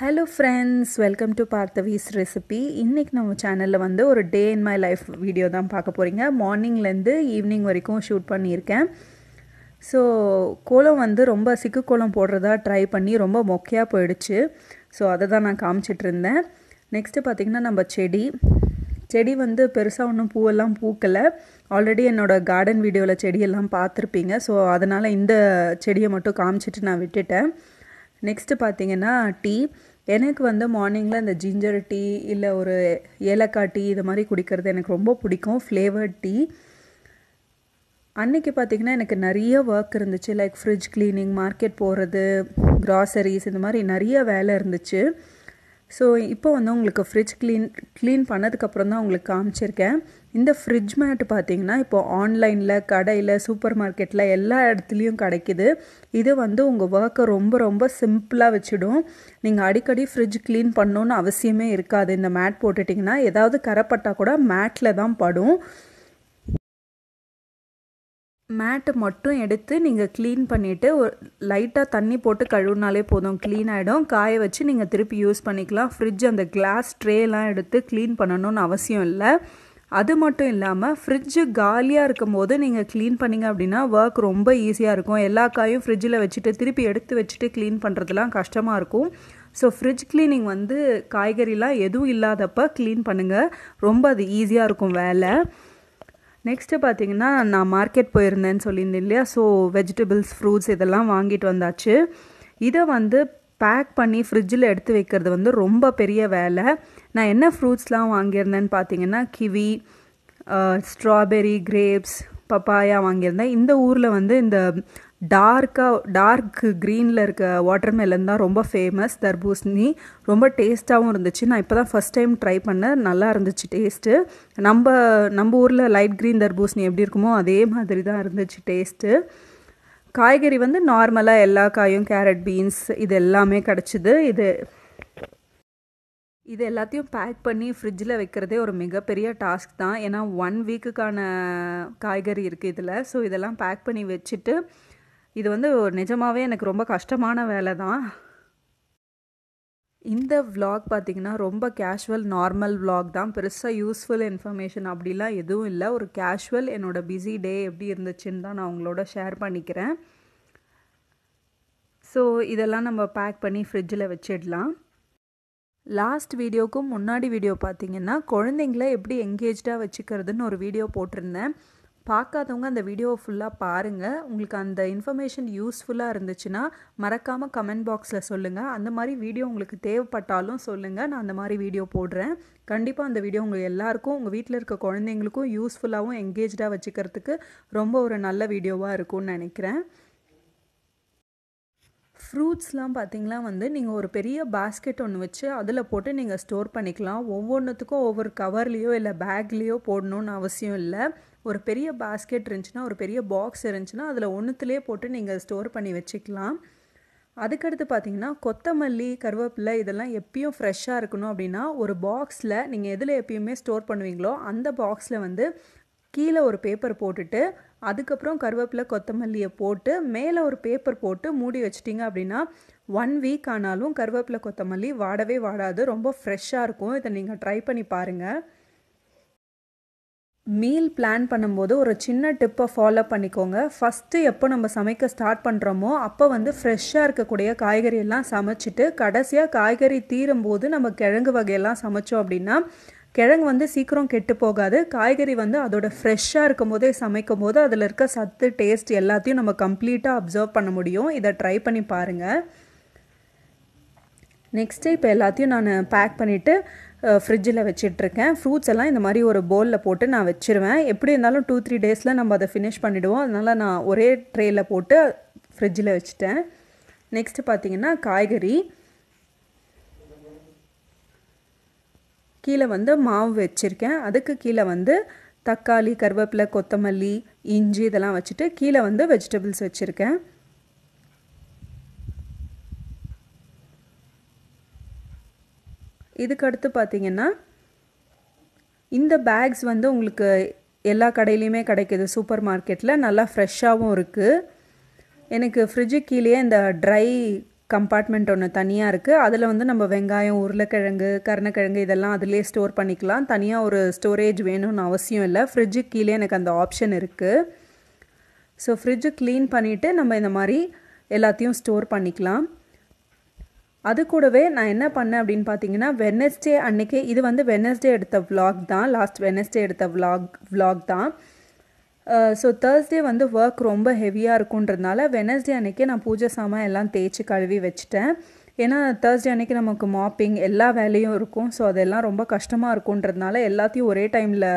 hello friends welcome to பார்த்தவீஸ் recipe இன்றைக்கி நம்ம சேனலில் வந்து ஒரு day in my life video தான் பார்க்க போகிறீங்க மார்னிங்லேருந்து ஈவினிங் வரைக்கும் ஷூட் பண்ணியிருக்கேன் ஸோ கோலம் வந்து ரொம்ப சிக்கு கோலம் போடுறதா ட்ரை பண்ணி ரொம்ப மொக்கையாக போயிடுச்சு ஸோ அதை தான் நான் காமிச்சிட்ருந்தேன் நெக்ஸ்ட்டு பார்த்திங்கன்னா நம்ம செடி செடி வந்து பெருசாக ஒன்றும் பூவெல்லாம் பூக்கலை ஆல்ரெடி என்னோடய கார்டன் வீடியோவில் செடியெல்லாம் பார்த்துருப்பீங்க ஸோ அதனால் இந்த செடியை மட்டும் காமிச்சிட்டு நான் விட்டுட்டேன் நெக்ஸ்ட்டு பார்த்திங்கன்னா டீ எனக்கு வந்து மார்னிங்கில் இந்த ஜிஞ்சர் டீ இல்லை ஒரு ஏலக்காய் டீ இது மாதிரி குடிக்கிறது எனக்கு ரொம்ப பிடிக்கும் ஃப்ளேவர்ட் டீ அன்றைக்கி பார்த்திங்கன்னா எனக்கு நிறைய ஒர்க் இருந்துச்சு லைக் ஃப்ரிட்ஜ் க்ளீனிங் மார்க்கெட் போகிறது க்ராசரிஸ் இந்த மாதிரி நிறைய வேலை இருந்துச்சு ஸோ இப்போ வந்து உங்களுக்கு ஃப்ரிட்ஜ் க்ளீன் க்ளீன் பண்ணதுக்கப்புறம் தான் உங்களுக்கு காமிச்சிருக்கேன் இந்த ஃப்ரிட்ஜ் மேட் பார்த்தீங்கன்னா இப்போ ஆன்லைனில் கடையில் சூப்பர் மார்க்கெட்டில் எல்லா இடத்துலையும் கிடைக்கிது இது வந்து உங்கள் ஒர்க்கை ரொம்ப ரொம்ப சிம்பிளாக வச்சிடும் நீங்கள் அடிக்கடி ஃப்ரிட்ஜ் க்ளீன் பண்ணணுன்னு அவசியமே இருக்காது இந்த மேட் போட்டுட்டிங்கன்னா ஏதாவது கரைப்பட்டால் கூட மேட்டில் தான் படும் மேட்டு மட்டும் எடுத்து நீங்கள் க்ளீன் பண்ணிவிட்டு ஒரு லைட்டாக தண்ணி போட்டு கழுவுனாலே போதும் க்ளீன் ஆகிடும் காய வச்சு நீங்கள் திருப்பி யூஸ் பண்ணிக்கலாம் ஃப்ரிட்ஜ் அந்த கிளாஸ் ட்ரேலாம் எடுத்து க்ளீன் பண்ணணும்னு அவசியம் இல்லை அது மட்டும் இல்லாமல் ஃப்ரிட்ஜு காலியாக இருக்கும் போது நீங்கள் க்ளீன் பண்ணிங்க அப்படின்னா ஒர்க் ரொம்ப ஈஸியாக இருக்கும் எல்லா காயும் ஃப்ரிட்ஜில் வச்சுட்டு திருப்பி எடுத்து வச்சுட்டு க்ளீன் பண்ணுறதுலாம் கஷ்டமாக இருக்கும் ஸோ ஃப்ரிட்ஜ் க்ளீனிங் வந்து காய்கறிலாம் எதுவும் இல்லாதப்போ க்ளீன் பண்ணுங்கள் ரொம்ப அது ஈஸியாக இருக்கும் வேலை நெக்ஸ்ட்டு பார்த்தீங்கன்னா நான் மார்க்கெட் போயிருந்தேன்னு சொல்லியிருந்தேன் இல்லையா ஸோ வெஜிடபிள்ஸ் ஃப்ரூட்ஸ் இதெல்லாம் வாங்கிட்டு வந்தாச்சு இதை வந்து பேக் பண்ணி ஃப்ரிட்ஜில் எடுத்து வைக்கிறது வந்து ரொம்ப பெரிய வேலை நான் என்ன ஃப்ரூட்ஸ்லாம் வாங்கியிருந்தேன்னு பார்த்தீங்கன்னா கிவி ஸ்ட்ராபெரி கிரேப்ஸ் பப்பாயா வாங்கியிருந்தேன் இந்த ஊரில் வந்து இந்த டார்க்காக டார்க் க்ரீனில் இருக்க வாட்டர் மெலன் தான் ரொம்ப ஃபேமஸ் தர்பூசணி ரொம்ப டேஸ்ட்டாகவும் இருந்துச்சு நான் இப்போ தான் ஃபஸ்ட் டைம் ட்ரை பண்ணேன் நல்லா இருந்துச்சு டேஸ்ட்டு நம்ம நம்ம ஊரில் லைட் க்ரீன் தர்பூசணி எப்படி இருக்குமோ அதே மாதிரி தான் இருந்துச்சு டேஸ்ட்டு காய்கறி வந்து நார்மலாக எல்லா காயும் கேரட் பீன்ஸ் இது எல்லாமே கிடச்சிது இது இது எல்லாத்தையும் பேக் பண்ணி ஃப்ரிட்ஜில் வைக்கிறதே ஒரு மிகப்பெரிய டாஸ்க் தான் ஏன்னா ஒன் வீக்குக்கான காய்கறி இருக்குது இதில் ஸோ இதெல்லாம் பேக் பண்ணி வச்சுட்டு இது வந்து நிஜமாகவே எனக்கு ரொம்ப கஷ்டமான வேலை தான் இந்த வ்ளாக் பார்த்திங்கன்னா ரொம்ப கேஷுவல் நார்மல் வ்ளாக் தான் பெருசாக யூஸ்ஃபுல் இன்ஃபர்மேஷன் அப்படிலாம் எதுவும் இல்லை ஒரு கேஷுவல் என்னோடய பிஸி டே எப்படி இருந்துச்சுன்னு தான் நான் உங்களோட ஷேர் பண்ணிக்கிறேன் ஸோ இதெல்லாம் நம்ம பேக் பண்ணி ஃப்ரிட்ஜில் வச்சிடலாம் லாஸ்ட் வீடியோக்கும் முன்னாடி வீடியோ பார்த்தீங்கன்னா குழந்தைங்கள எப்படி என்கேஜாக வச்சுக்கிறதுன்னு ஒரு வீடியோ போட்டிருந்தேன் பார்க்காதவங்க அந்த வீடியோவை ஃபுல்லாக பாருங்கள் உங்களுக்கு அந்த இன்ஃபர்மேஷன் யூஸ்ஃபுல்லாக இருந்துச்சுன்னா மறக்காமல் கமெண்ட் பாக்ஸில் சொல்லுங்கள் அந்த மாதிரி வீடியோ உங்களுக்கு தேவைப்பட்டாலும் சொல்லுங்கள் நான் அந்த மாதிரி வீடியோ போடுறேன் கண்டிப்பாக அந்த வீடியோ உங்கள் எல்லாேருக்கும் உங்கள் வீட்டில் இருக்க குழந்தைங்களுக்கும் யூஸ்ஃபுல்லாகவும் என்கேஜாக வச்சுக்கிறதுக்கு ரொம்ப ஒரு நல்ல வீடியோவாக இருக்கும்னு நினைக்கிறேன் ஃப்ரூட்ஸ்லாம் பார்த்திங்களா வந்து நீங்கள் ஒரு பெரிய பாஸ்கெட் ஒன்று வச்சு அதில் போட்டு நீங்கள் ஸ்டோர் பண்ணிக்கலாம் ஒவ்வொன்றுத்துக்கும் ஒவ்வொரு கவர்லேயோ இல்லை பேக்லேயோ போடணுன்னு அவசியம் இல்லை ஒரு பெரிய பாஸ்கெட் இருந்துச்சுன்னா ஒரு பெரிய பாக்ஸ் இருந்துச்சுன்னா அதில் ஒன்றுத்துலேயே போட்டு நீங்கள் ஸ்டோர் பண்ணி வச்சுக்கலாம் அதுக்கடுத்து பார்த்திங்கன்னா கொத்தமல்லி கருவேப்பிலை இதெல்லாம் எப்பயும் ஃப்ரெஷ்ஷாக இருக்கணும் அப்படின்னா ஒரு பாக்ஸில் நீங்கள் எதில் எப்பயுமே ஸ்டோர் பண்ணுவீங்களோ அந்த பாக்ஸில் வந்து கீழே ஒரு பேப்பர் போட்டுட்டு அதுக்கப்புறம் கருவேப்பிலை கொத்தமல்லியை போட்டு மேலே ஒரு பேப்பர் போட்டு மூடி வச்சிட்டிங்க அப்படின்னா ஒன் வீக் ஆனாலும் கருவேப்பிலை கொத்தமல்லி வாடவே வாடாது ரொம்ப ஃப்ரெஷ்ஷாக இருக்கும் இதை நீங்கள் ட்ரை பண்ணி பாருங்கள் மீல் பிளான் பண்ணும்போது ஒரு சின்ன டிப்பை ஃபாலோ பண்ணிக்கோங்க ஃபஸ்ட்டு எப்போ நம்ம சமைக்க ஸ்டார்ட் பண்ணுறோமோ அப்போ வந்து ஃப்ரெஷ்ஷாக இருக்கக்கூடிய காய்கறியெல்லாம் சமைச்சிட்டு கடைசியாக காய்கறி தீரும்போது நம்ம கிழங்கு வகையெல்லாம் சமைச்சோம் அப்படின்னா கிழங்கு வந்து சீக்கிரம் கெட்டு போகாது காய்கறி வந்து அதோட ஃப்ரெஷ்ஷாக இருக்கும் போதே சமைக்கும் போது அதில் இருக்க சத்து டேஸ்ட் எல்லாத்தையும் நம்ம கம்ப்ளீட்டாக அப்சர்வ் பண்ண முடியும் இதை ட்ரை பண்ணி பாருங்கள் நெக்ஸ்ட்டு இப்போ எல்லாத்தையும் நான் பேக் பண்ணிவிட்டு ஃப்ரிட்ஜில் வச்சிட்ருக்கேன் ஃப்ரூட்ஸ் எல்லாம் இந்த மாதிரி ஒரு பவுலில் போட்டு நான் வச்சுருவேன் எப்படி இருந்தாலும் டூ த்ரீ டேஸில் நம்ம அதை ஃபினிஷ் பண்ணிவிடுவோம் அதனால் நான் ஒரே ட்ரேயில் போட்டு ஃப்ரிட்ஜில் வச்சுட்டேன் நெக்ஸ்ட்டு பார்த்திங்கன்னா காய்கறி கீழே வந்து மாவு வச்சுருக்கேன் அதுக்கு கீழே வந்து தக்காளி கருவேப்பிலை கொத்தமல்லி இஞ்சி இதெல்லாம் வச்சுட்டு கீழே வந்து வெஜிடபிள்ஸ் வச்சுருக்கேன் இதுக்கு அடுத்து பார்த்தீங்கன்னா இந்த பேக்ஸ் வந்து உங்களுக்கு எல்லா கடையிலையுமே கிடைக்கிது சூப்பர் மார்க்கெட்டில் நல்லா ஃப்ரெஷ்ஷாகவும் இருக்குது எனக்கு ஃப்ரிட்ஜு கீழே இந்த ட்ரை கம்பார்ட்மெண்ட் ஒன்று தனியாக இருக்குது அதில் வந்து நம்ம வெங்காயம் உருளைக்கிழங்கு கருணக்கிழங்கு இதெல்லாம் அதிலே ஸ்டோர் பண்ணிக்கலாம் தனியாக ஒரு ஸ்டோரேஜ் வேணும்னு அவசியம் இல்லை ஃப்ரிட்ஜுக்கு கீழே எனக்கு அந்த ஆப்ஷன் இருக்குது ஸோ ஃப்ரிட்ஜு க்ளீன் பண்ணிவிட்டு நம்ம இந்த மாதிரி எல்லாத்தையும் ஸ்டோர் பண்ணிக்கலாம் அது கூடவே நான் என்ன பண்ணேன் அப்படின்னு பார்த்தீங்கன்னா வெனஸ்டே அன்றைக்கே இது வந்து வெனஸ்டே எடுத்த விலாக் தான் லாஸ்ட் வெனஸ்டே எடுத்த விலாக் விலாக் தான் ஸோ தேர்ஸ்டே வந்து ஒர்க் ரொம்ப ஹெவியாக இருக்குன்றதுனால வெனஸ்டே அன்னைக்கே நான் பூஜை சாமான் எல்லாம் தேய்ச்சி கழுவி வச்சுட்டேன் ஏன்னா தேர்ஸ்டே அன்னைக்கு நமக்கு மாப்பிங் எல்லா வேலையும் இருக்கும் ஸோ அதெல்லாம் ரொம்ப கஷ்டமாக இருக்குன்றதுனால எல்லாத்தையும் ஒரே டைமில்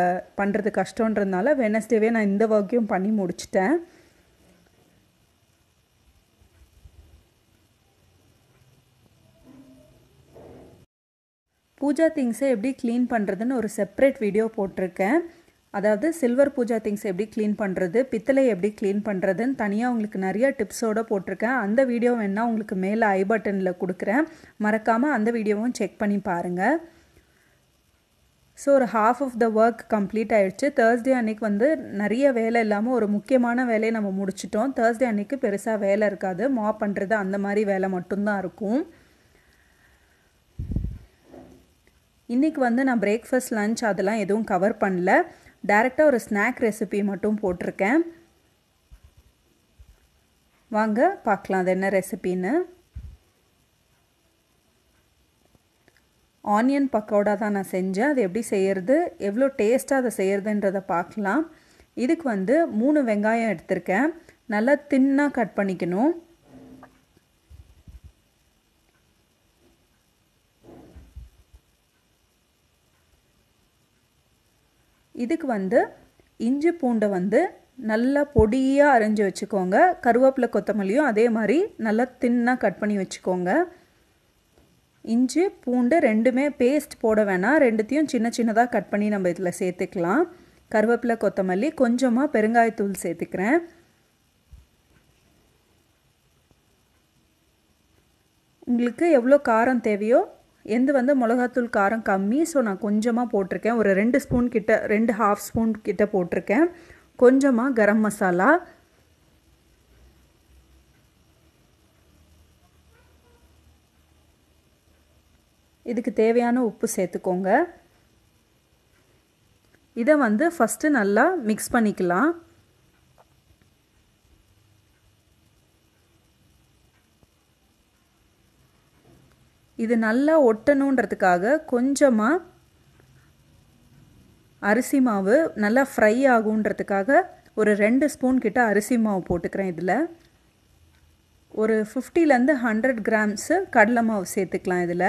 பண்ணுறது கஷ்டன்றதுனால வெனஸ்டேவே நான் இந்த ஒர்க்கையும் பண்ணி முடிச்சிட்டேன் பூஜா திங்ஸை எப்படி க்ளீன் பண்ணுறதுன்னு ஒரு செப்ரேட் வீடியோ போட்டிருக்கேன் அதாவது சில்வர் பூஜா திங்ஸ் எப்படி க்ளீன் பண்ணுறது பித்தளை எப்படி க்ளீன் பண்ணுறதுன்னு தனியாக உங்களுக்கு நிறைய டிப்ஸோடு போட்டிருக்கேன் அந்த வீடியோ வேணால் உங்களுக்கு மேலே ஐ பட்டனில் கொடுக்குறேன் மறக்காமல் அந்த வீடியோவும் செக் பண்ணி பாருங்கள் ஸோ ஒரு half of the work complete ஆகிடுச்சு தேர்ஸ்டே அன்னைக்கு வந்து நிறைய வேலை இல்லாமல் ஒரு முக்கியமான வேலையை நம்ம முடிச்சிட்டோம் தேர்ஸ்டே அன்னைக்கு பெருசாக வேலை இருக்காது மா பண்ணுறது அந்த மாதிரி வேலை மட்டும்தான் இருக்கும் இன்றைக்கி வந்து நான் பிரேக்ஃபாஸ்ட் லன்ச் அதெல்லாம் எதுவும் கவர் பண்ணல டைரெக்டாக ஒரு ஸ்நாக் ரெசிபி மட்டும் போட்டிருக்கேன் வாங்க பார்க்கலாம் அது என்ன ரெசிபின்னு ஆனியன் பக்கோடா தான் நான் செஞ்சேன் அது எப்படி செய்கிறது எவ்வளோ டேஸ்ட்டாக அதை செய்கிறதுன்றதை பார்க்கலாம் இதுக்கு வந்து மூணு வெங்காயம் எடுத்திருக்கேன் நல்லா தின்னாக கட் பண்ணிக்கணும் இதுக்கு வந்து இஞ்சி பூண்டை வந்து நல்லா பொடியாக அரைஞ்சி வச்சுக்கோங்க கருவேப்பிலை கொத்தமல்லியும் அதே மாதிரி நல்லா தின்னாக கட் பண்ணி வச்சுக்கோங்க இஞ்சி பூண்டு ரெண்டுமே பேஸ்ட் போட வேணாம் ரெண்டுத்தையும் சின்ன சின்னதாக கட் பண்ணி நம்ம இதில் சேர்த்துக்கலாம் கருவேப்பிலை கொத்தமல்லி கொஞ்சமாக பெருங்காயத்தூள் சேர்த்துக்கிறேன் உங்களுக்கு எவ்வளோ காரம் தேவையோ எந்து வந்து மிளகாத்தூள் காரம் கம்மி ஸோ நான் கொஞ்சமாக போட்டிருக்கேன் ஒரு ரெண்டு ஸ்பூன் கிட்ட ரெண்டு ஹாஃப் ஸ்பூன் கிட்ட போட்டிருக்கேன் கொஞ்சமாக கரம் மசாலா இதுக்கு தேவையான உப்பு சேர்த்துக்கோங்க இதை வந்து ஃபஸ்ட்டு நல்லா மிக்ஸ் பண்ணிக்கலாம் இது நல்லா ஒட்டணுன்றதுக்காக கொஞ்சமாக அரிசி மாவு நல்லா ஃப்ரை ஆகுன்றதுக்காக ஒரு ரெண்டு ஸ்பூன் கிட்ட அரிசி மாவு போட்டுக்கிறேன் இதில் ஒரு ஃபிஃப்டிலேருந்து ஹண்ட்ரட் கிராம்ஸு கடலை மாவு சேர்த்துக்கலாம் இதில்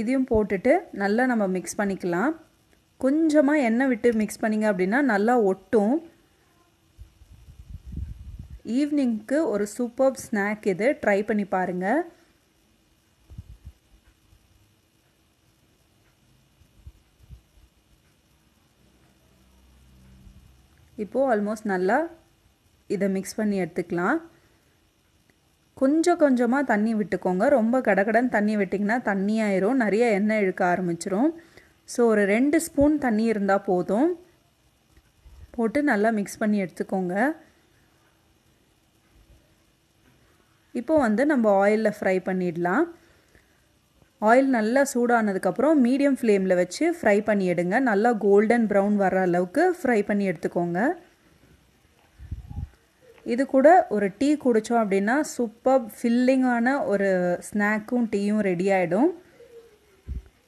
இதையும் போட்டுட்டு நல்லா நம்ம மிக்ஸ் பண்ணிக்கலாம் கொஞ்சமாக எண்ணெய் விட்டு மிக்ஸ் பண்ணிங்க அப்படின்னா நல்லா ஒட்டும் ஈவினிங்க்கு ஒரு சூப்பர் ஸ்நாக் இது ட்ரை பண்ணி பாருங்கள் இப்போது ஆல்மோஸ்ட் நல்லா இதை மிக்ஸ் பண்ணி எடுத்துக்கலாம் கொஞ்சம் கொஞ்சமாக தண்ணி விட்டுக்கோங்க ரொம்ப கடகடன் தண்ணி விட்டிங்கன்னா தண்ணியாயிரும் நிறைய எண்ணெய் இழுக்க ஆரம்பிச்சிரும் ஸோ ஒரு ரெண்டு ஸ்பூன் தண்ணி இருந்தால் போதும் போட்டு நல்லா மிக்ஸ் பண்ணி எடுத்துக்கோங்க இப்போ வந்து நம்ம ஆயிலில் ஃப்ரை பண்ணிடலாம் ஆயில் நல்லா சூடானதுக்கப்புறம் மீடியம் ஃப்ளேமில் வச்சு ஃப்ரை பண்ணி எடுங்க நல்லா கோல்டன் ப்ரௌன் வர அளவுக்கு ஃப்ரை பண்ணி எடுத்துக்கோங்க இது கூட ஒரு டீ குடித்தோம் அப்படின்னா சூப்பர் ஃபில்லிங்கான ஒரு ஸ்நாக்கும் டீயும் ரெடி ஆகிடும்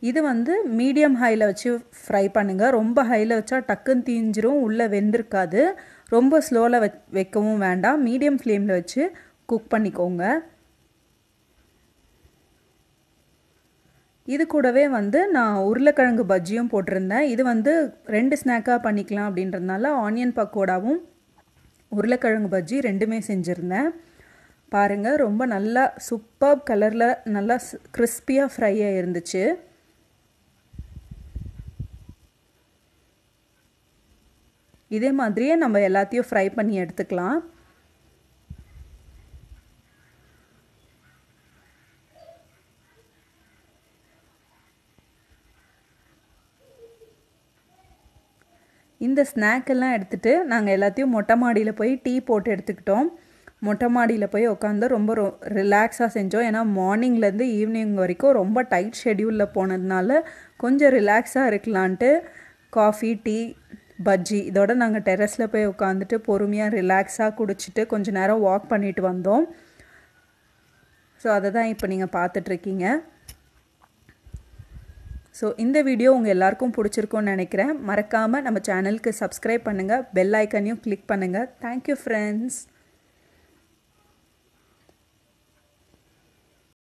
இது வந்து மீடியம் ஹையில் வச்சு ஃப்ரை பண்ணுங்கள் ரொம்ப ஹையில் வச்சா டக்குன்னு தீஞ்சிரும் உள்ளே வெந்திருக்காது ரொம்ப ஸ்லோவில் வச் வைக்கவும் வேண்டாம் மீடியம் ஃப்ளேமில் வச்சு குக் பண்ணிக்கோங்க இது கூடவே வந்து நான் உருளைக்கிழங்கு பஜ்ஜியும் போட்டிருந்தேன் இது வந்து ரெண்டு ஸ்நாக்காக பண்ணிக்கலாம் அப்படின்றதுனால ஆனியன் பக்கோடாவும் உருளைக்கிழங்கு பஜ்ஜி ரெண்டுமே செஞ்சுருந்தேன் பாருங்கள் ரொம்ப நல்லா சூப்பர் கலரில் நல்லா கிறிஸ்பியாக ஃப்ரை ஆகிருந்துச்சு இதே மாதிரியே நம்ம எல்லாத்தையும் ஃப்ரை பண்ணி எடுத்துக்கலாம் இந்த ஸ்நாக்கெல்லாம் எடுத்துகிட்டு நாங்கள் எல்லாத்தையும் மொட்டை மாடியில் போய் டீ போட்டு எடுத்துக்கிட்டோம் மொட்டை மாடியில் போய் உட்காந்து ரொம்ப ரொ ரிலாக்ஸாக செஞ்சோம் ஏன்னா மார்னிங்லேருந்து ஈவினிங் வரைக்கும் ரொம்ப டைட் ஷெடியூலில் போனதுனால கொஞ்சம் ரிலாக்ஸாக இருக்கலான்ட்டு காஃபி டீ பஜ்ஜி இதோட நாங்கள் டெரஸில் போய் உட்காந்துட்டு பொறுமையாக ரிலாக்ஸாக குடிச்சிட்டு கொஞ்சம் நேரம் வாக் பண்ணிட்டு வந்தோம் ஸோ அதை தான் இப்போ நீங்கள் பார்த்துட்ருக்கீங்க ஸோ இந்த வீடியோ உங்கள் எல்லாருக்கும் பிடிச்சிருக்கும்னு நினைக்கிறேன் மறக்காமல் நம்ம சேனலுக்கு சப்ஸ்கிரைப் பண்ணுங்கள் பெல் ஐக்கனையும் கிளிக் பண்ணுங்கள் தேங்க்யூ ஃப்ரெண்ட்ஸ்